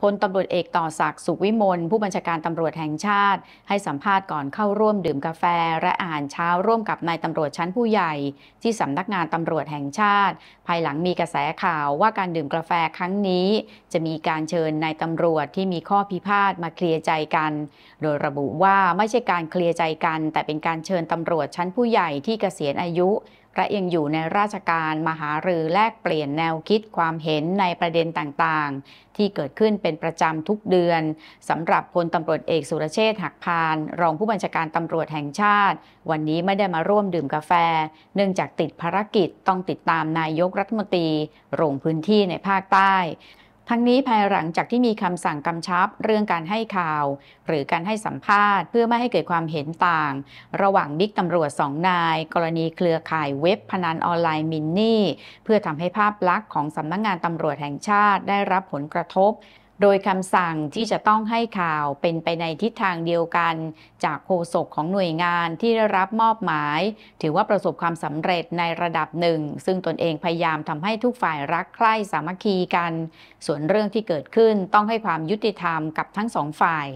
พลตำรวจเอกต่อศักดิ์สุวิมลผู้บัญชาการตำรวจแห่งชาติ ให้สัมภาษณ์ก่อนเข้าร่วมดื่มกาแฟและอาหารเช้าร่วมกับนายตำรวจชั้นผู้ใหญ่ ที่สำนักงานตำรวจแห่งชาติ ภายหลังมีกระแสข่าวว่าการดื่มกาแฟครั้งนี้ จะมีการเชิญนายตำรวจที่มีข้อพิพาทมาเคลียร์ใจกัน โดยระบุว่าไม่ใช่การเคลียร์ใจกัน แต่เป็นการเชิญตำรวจชั้นผู้ใหญ่ที่เกษียณอายุและยังอยู่ในราชการมหารือแลกเปลี่ยนแนวคิดความเห็นในประเด็นต่างๆ ที่เกิดขึ้นเป็นประจำทุกเดือนสำหรับพลตำรวจเอกสุรเชษฐ์หักพานรองผู้บัญชาการตำรวจแห่งชาติ วันนี้ไม่ได้มาร่วมดื่มกาแฟ เนื่องจากติดภารกิจต้องติดตามนายกรัฐมนตรีลงพื้นที่ในภาคใต้ทั้งนี้ภายหลังจากที่มีคำสั่งกำชับเรื่องการให้ข่าว หรือการให้สัมภาษณ์เพื่อไม่ให้เกิดความเห็นต่าง ระหว่างบิ๊กตำรวจสองนายกรณีเครือข่ายเว็บพนันออนไลน์มินนี่ เพื่อทำให้ภาพลักษณ์ของสำนักงงานตำรวจแห่งชาติได้รับผลกระทบโดยคำสั่งที่จะต้องให้ข่าวเป็นไปในทิศทางเดียวกัน จากโฆษกของหน่วยงานที่ได้รับมอบหมาย ถือว่าประสบความสำเร็จในระดับหนึ่ง ซึ่งตนเองพยายามทำให้ทุกฝ่ายรักใคร่สามัคคีกัน ส่วนเรื่องที่เกิดขึ้นต้องให้ความยุติธรรมกับทั้งสองฝ่าย